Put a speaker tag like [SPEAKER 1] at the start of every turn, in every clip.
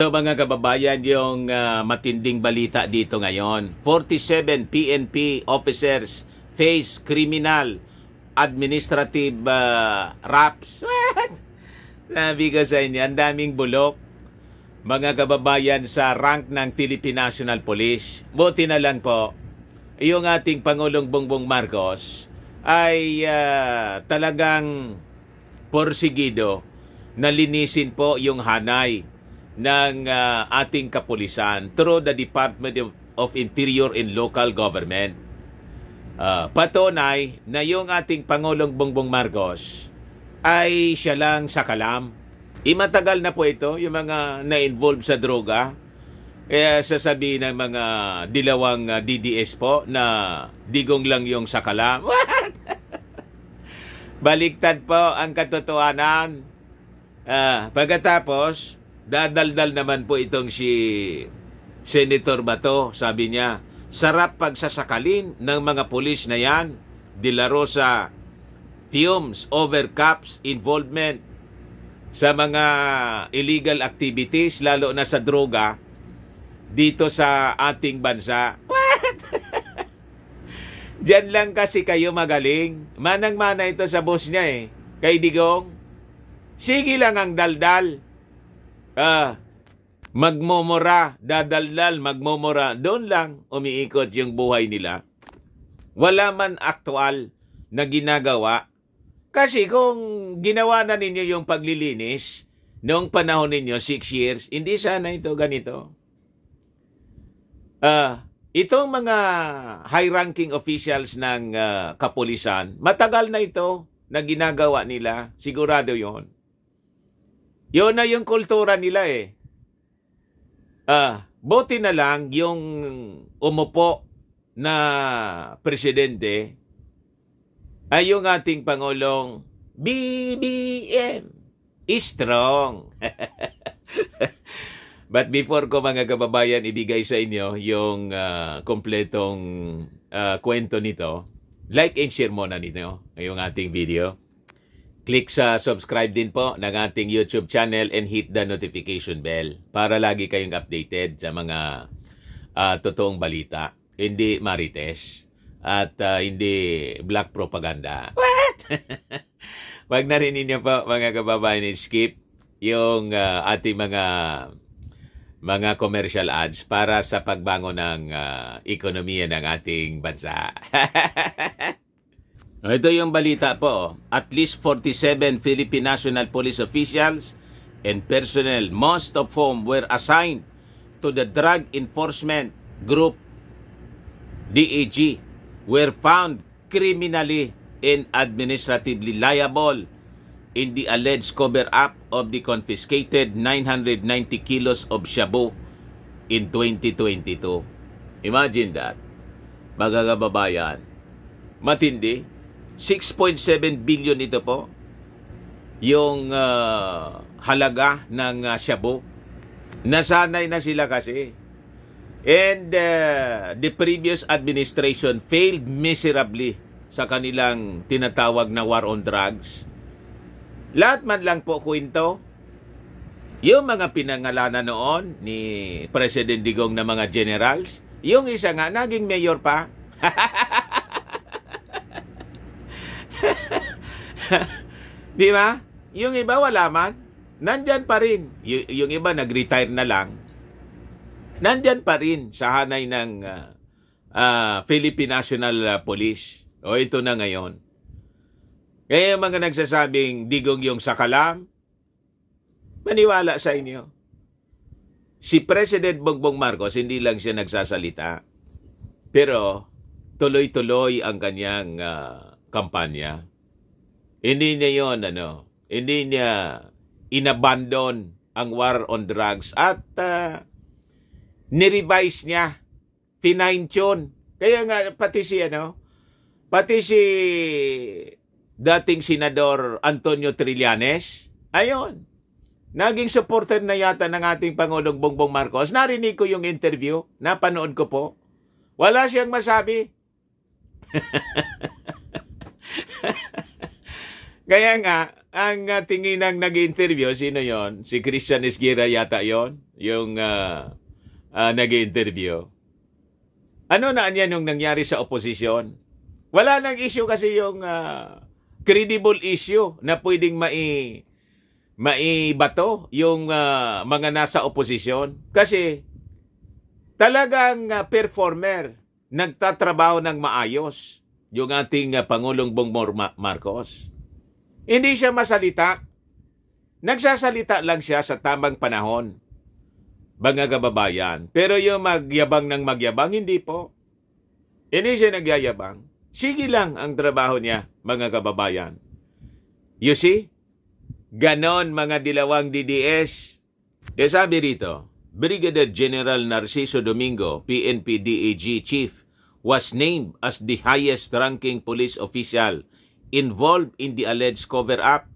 [SPEAKER 1] So mga kababayan, yung uh, matinding balita dito ngayon. 47 PNP officers face criminal administrative uh, raps. What? Sabi ko sa inyo, ang daming bulok. Mga kababayan sa rank ng Philippine National Police. Buti na lang po, yung ating Pangulong Bongbong Marcos ay uh, talagang porsigido na linisin po yung hanay ng uh, ating kapulisan through the Department of, Interior and Local Government. Uh, patunay na yung ating Pangulong Bongbong Marcos ay siya lang sa kalam. Imatagal eh, na po ito, yung mga na-involve sa droga. Kaya sasabihin ng mga dilawang ah, DDS po na digong lang yung sa kalam. What? Baliktad po ang katotohanan. Uh, pagkatapos, Dadaldal naman po itong si Senator Bato, sabi niya, sarap pagsasakalin ng mga pulis na yan, De La fumes over cops involvement sa mga illegal activities, lalo na sa droga, dito sa ating bansa. What? Diyan lang kasi kayo magaling. Manang-mana ito sa boss niya eh. Kay Digong. Sige lang ang daldal ah, magmomora, dadaldal, magmomora. Doon lang umiikot yung buhay nila. Wala man aktual na ginagawa. Kasi kung ginawa na ninyo yung paglilinis, noong panahon ninyo, 6 years, hindi sana ito ganito. Ah, itong mga high-ranking officials ng uh, kapulisan, matagal na ito na ginagawa nila. Sigurado yon yun na yung kultura nila eh. Ah, buti na lang yung umupo na presidente ay yung ating Pangulong BBM is strong. But before ko mga kababayan ibigay sa inyo yung uh, ah, kompletong uh, ah, kwento nito, like and share mo na nito yung ating video. Click sa subscribe din po ng ating YouTube channel and hit the notification bell para lagi kayong updated sa mga uh, totoong balita. Hindi marites at uh, hindi black propaganda. What? Wag na rin ninyo po mga kababayan Skip yung uh, ating mga mga commercial ads para sa pagbangon ng uh, ekonomiya ng ating bansa. Ito yung balita po. At least 47 Philippine National Police officials and personnel, most of whom were assigned to the Drug Enforcement Group, DEG, were found criminally and administratively liable in the alleged cover-up of the confiscated 990 kilos of shabu in 2022. Imagine that, mga kababayan. Matindi. 6.7 billion ito po yung uh, halaga ng uh, Shabu. Nasanay na sila kasi. And uh, the previous administration failed miserably sa kanilang tinatawag na war on drugs. Lahat man lang po kwento, yung mga pinangalanan noon ni President Digong na mga generals, yung isa nga naging mayor pa. Di ba? Yung iba wala man. Nandyan pa rin. Y- yung iba nag-retire na lang. Nandyan pa rin sa hanay ng uh, uh, Philippine National ah, Police. O ito na ngayon. Kaya yung mga nagsasabing digong yung sakalam, maniwala sa inyo. Si President Bongbong Marcos, hindi lang siya nagsasalita. Pero tuloy-tuloy ang kanyang uh, kampanya. Hindi niya yon ano, hindi niya inabandon ang war on drugs at uh, ni-revise niya, finine Kaya nga pati si ano, pati si dating senador Antonio Trillanes, ayon, naging supporter na yata ng ating Pangulong Bongbong Marcos. Narinig ko yung interview, napanood ko po. Wala siyang masabi. Kaya nga, ang uh, tingin ng nag-interview, sino yon? Si Christian Esguera yata yon yung uh, uh, nag-interview. Ano na yan yung nangyari sa oposisyon? Wala nang issue kasi yung uh, credible issue na pwedeng mai maibato yung uh, mga nasa oposisyon kasi talagang uh, performer nagtatrabaho ng maayos yung ating uh, Pangulong Bongbong Marcos. Hindi siya masalita. Nagsasalita lang siya sa tamang panahon. Mga kababayan. Pero yung magyabang ng magyabang, hindi po. Hindi siya nagyayabang. Sige lang ang trabaho niya, mga kababayan. You see? Ganon mga dilawang DDS. Kaya eh, sabi rito, Brigadier General Narciso Domingo, PNP DAG Chief, was named as the highest ranking police official involved in the alleged cover-up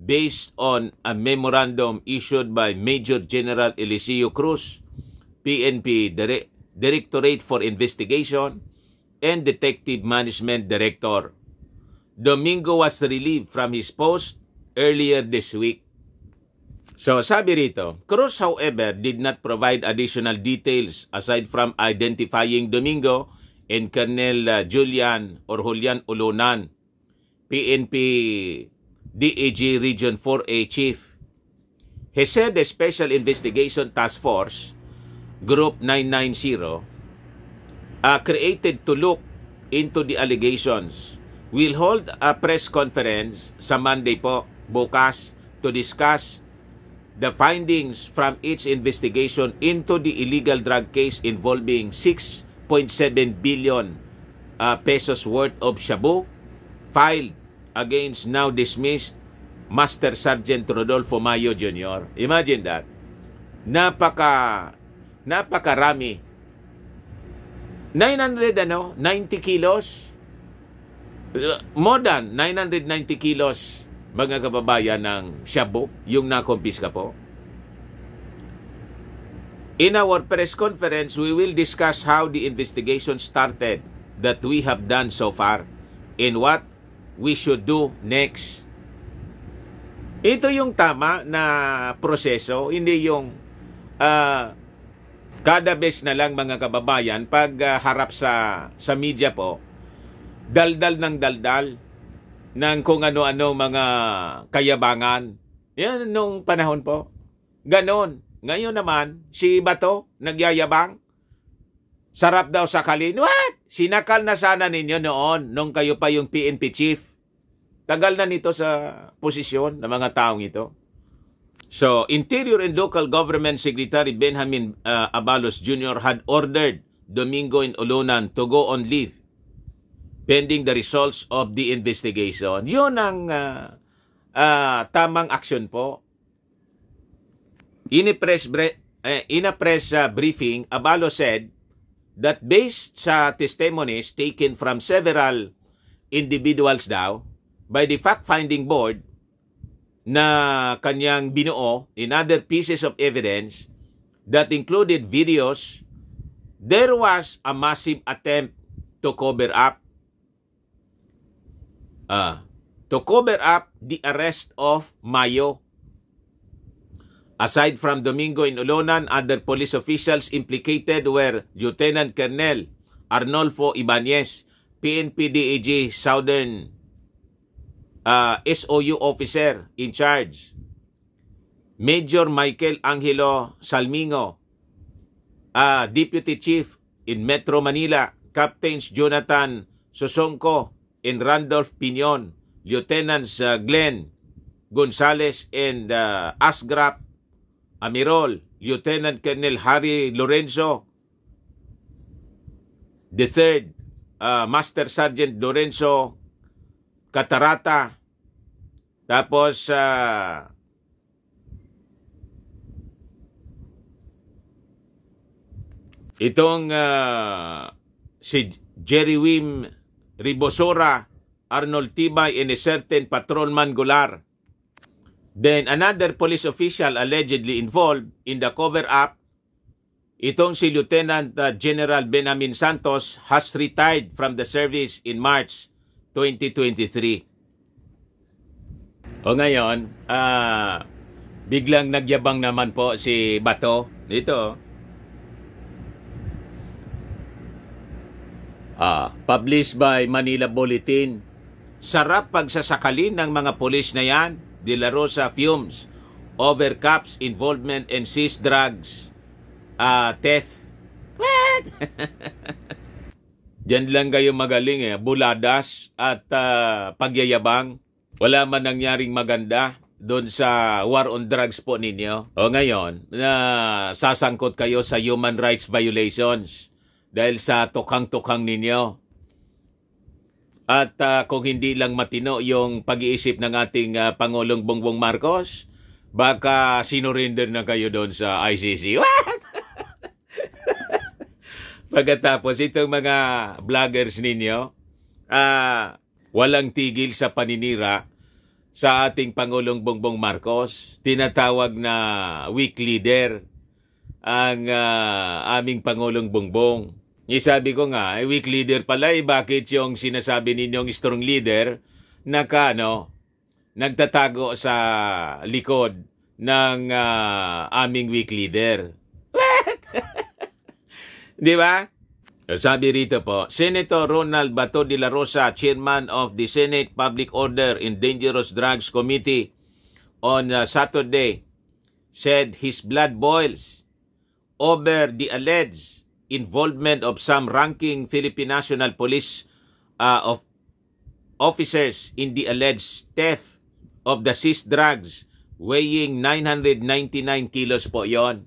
[SPEAKER 1] based on a memorandum issued by Major General Eliseo Cruz, PNP Dire Directorate for Investigation, and Detective Management Director. Domingo was relieved from his post earlier this week. So sabi rito, Cruz however did not provide additional details aside from identifying Domingo and Colonel uh, Julian or Julian Olonan PNP DEG Region 4A Chief. He said the Special Investigation Task Force Group 990 uh, created to look into the allegations will hold a press conference sa Monday po bukas to discuss the findings from its investigation into the illegal drug case involving 6.7 billion uh, pesos worth of shabu filed against now dismissed Master Sergeant Rodolfo Mayo Jr. Imagine that. Napaka napakarami. 900 ano, 90 kilos. More than 990 kilos mga kababayan ng Shabu, yung nakompiska po. In our press conference, we will discuss how the investigation started that we have done so far and what we should do next. Ito yung tama na proseso, hindi yung uh, kada bes na lang mga kababayan pag uh, harap sa sa media po daldal ng daldal ng kung ano-ano mga kayabangan. Yan nung panahon po. Ganon. Ngayon naman, si Bato, nagyayabang. Sarap daw sa kalin. What? Sinakal na sana ninyo noon nung kayo pa yung PNP chief. Tagal na nito sa posisyon ng mga taong ito. So, Interior and Local Government Secretary Benjamin uh, Abalos Jr. had ordered Domingo and Olonan to go on leave pending the results of the investigation. Yun ang uh, uh, tamang action po. In a press, bre- uh, eh, in a press uh, briefing, Abalos said, that based sa testimonies taken from several individuals daw by the fact-finding board na kanyang binuo in other pieces of evidence that included videos, there was a massive attempt to cover up uh, to cover up the arrest of Mayo Aside from Domingo in Olonan, other police officials implicated were Lieutenant Colonel Arnolfo Ibanez, PNP DAG Southern uh, SOU officer in charge, Major Michael Angelo Salmingo, uh, Deputy Chief in Metro Manila, Captains Jonathan Sosongko and Randolph Pinion, Lieutenants uh, Glenn Gonzales and uh, Asgrap Amirol, Lieutenant Colonel Harry Lorenzo, the third, uh, Master Sergeant Lorenzo Catarata, tapos uh, itong uh, si Jerry Wim Ribosora, Arnold Tibay, and a certain patrolman Gular. Then another police official allegedly involved in the cover-up, itong si Lieutenant uh, General Benjamin Santos has retired from the service in March 2023. O ngayon, uh, biglang nagyabang naman po si Bato dito. Ah, published by Manila Bulletin. Sarap pagsasakalin ng mga pulis na yan De La Rosa fumes over cops involvement in seized drugs uh, theft. What? Diyan lang kayo magaling eh. Buladas at uh, pagyayabang. Wala man nangyaring maganda doon sa war on drugs po ninyo. O ngayon, na sasangkot kayo sa human rights violations dahil sa tukang-tukang ninyo at uh, kung hindi lang matino yung pag-iisip ng ating uh, Pangulong Bongbong Marcos, baka sinurrender na kayo doon sa ICC. What? Pagkatapos, itong mga vloggers ninyo, uh, walang tigil sa paninira sa ating Pangulong Bongbong Marcos, tinatawag na weak leader ang uh, aming Pangulong Bongbong. Eh, sabi ko nga, eh, weak leader pala, eh, bakit yung sinasabi ninyong strong leader naka, no, nagtatago sa likod ng uh, aming weak leader? What? Di ba? Sabi rito po, Senator Ronald Bato de la Rosa, Chairman of the Senate Public Order and Dangerous Drugs Committee, on uh, Saturday, said his blood boils over the alleged involvement of some ranking Philippine National Police uh, of officers in the alleged theft of the seized drugs weighing 999 kilos po yon.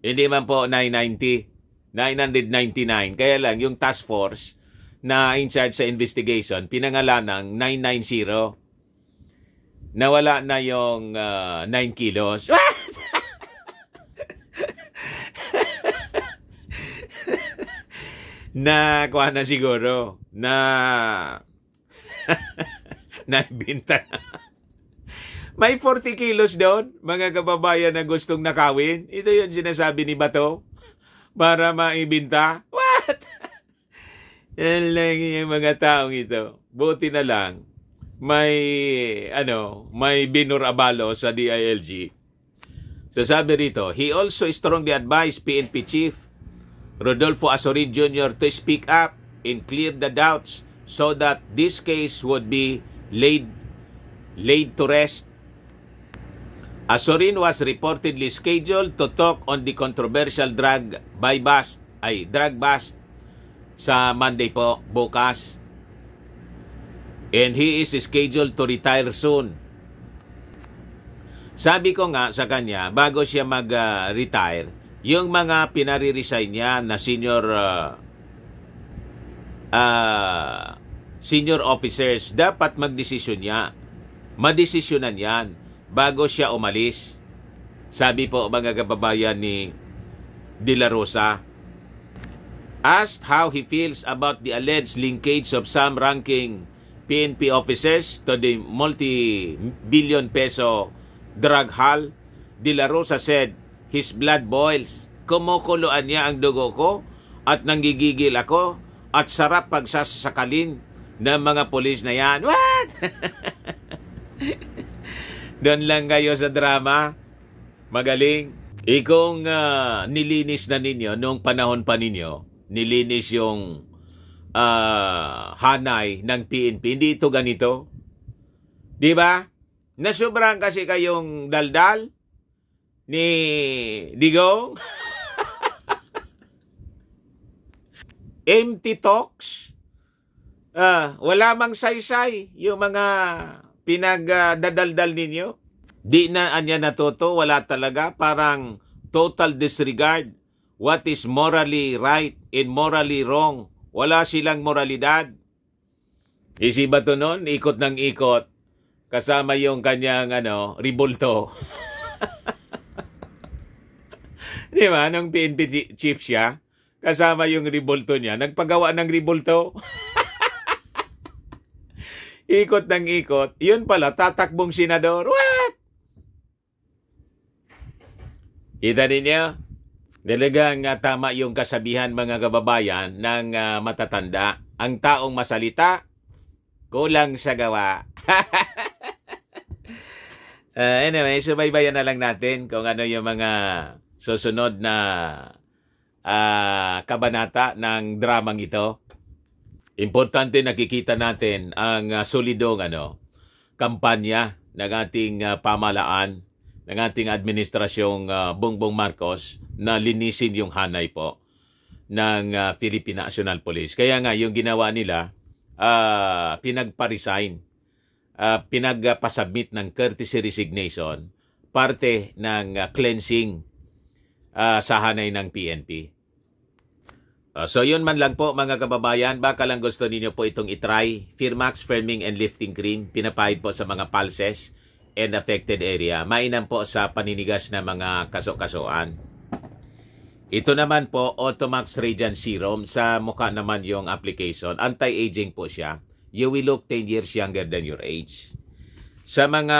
[SPEAKER 1] Hindi man po 990, 999. Kaya lang yung task force na in charge sa investigation, pinangalan ng 990. Nawala na yung uh, 9 kilos. na kuha na siguro na na binta na. May 40 kilos doon, mga kababayan na gustong nakawin. Ito yung sinasabi ni Bato para maibinta. What? Yan lang yung mga taong ito. Buti na lang, may, ano, may Binur Abalo sa DILG. Sasabi rito, he also strongly advised PNP Chief Rodolfo Asorin Jr. to speak up and clear the doubts so that this case would be laid, laid to rest. Asorin was reportedly scheduled to talk on the controversial drug by bust, ay drug bust sa Monday po bukas. And he is scheduled to retire soon. Sabi ko nga sa kanya, bago siya mag-retire, ah, uh, yung mga pinare niya na senior uh, uh, senior officers, dapat magdesisyon niya. Madesisyonan yan bago siya umalis. Sabi po mga kababayan ni De La Rosa, asked how he feels about the alleged linkage of some ranking PNP officers to the multi-billion peso drug haul, De La Rosa said, His blood boils. Kumukuloan niya ang dugo ko at nanggigigil ako at sarap pagsasakalin ng mga polis na yan. What? Doon lang kayo sa drama. Magaling. Ikong uh, nilinis na ninyo noong panahon pa ninyo, nilinis yung uh, hanay ng PNP. Hindi ito ganito. Di ba? Na sobrang kasi kayong daldal, ni Digong. Empty talks. Uh, wala mang saysay yung mga pinagdadaldal uh, ninyo. Di na anya natuto, wala talaga. Parang total disregard what is morally right and morally wrong. Wala silang moralidad. Isiba to nun, ikot ng ikot. Kasama yung kanyang ano, ribulto. Di ba? Nung PNP chief siya, kasama yung ribolto niya, nagpagawa ng ribolto. ikot ng ikot. Yun pala, tatakbong senador. What? Kita ninyo? Talagang uh, tama yung kasabihan mga kababayan ng uh, matatanda. Ang taong masalita, kulang sa gawa. uh, anyway, subaybayan na lang natin kung ano yung mga susunod na uh, kabanata ng dramang ito. Importante nakikita natin ang uh, solidong ano, kampanya ng ating uh, ah, pamalaan, ng ating administrasyong uh, Bongbong Marcos na linisin yung hanay po ng uh, Philippine National Police. Kaya nga yung ginawa nila, uh, pinagpa-resign, uh, pinagpasubmit ng courtesy resignation, parte ng uh, cleansing uh, sa hanay ng PNP. Uh, ah, so yun man lang po mga kababayan, baka lang gusto ninyo po itong itry. Firmax Firming and Lifting Cream, pinapahid po sa mga pulses and affected area. Mainam po sa paninigas ng mga kaso-kasuan. Ito naman po, Automax Radiant Serum. Sa mukha naman yung application. Anti-aging po siya. You will look 10 years younger than your age. Sa mga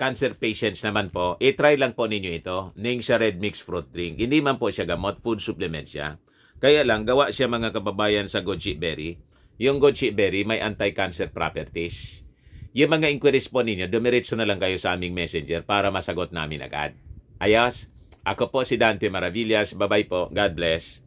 [SPEAKER 1] cancer patients naman po, i-try lang po ninyo ito, Ningxia Red Mix Fruit Drink. Hindi man po siya gamot, food supplement siya. Kaya lang, gawa siya mga kababayan sa goji berry. Yung goji berry may anti-cancer properties. Yung mga inquiries po ninyo, dumiretso na lang kayo sa aming messenger para masagot namin agad. Ayos, ako po si Dante Maravillas. Bye-bye po. God bless.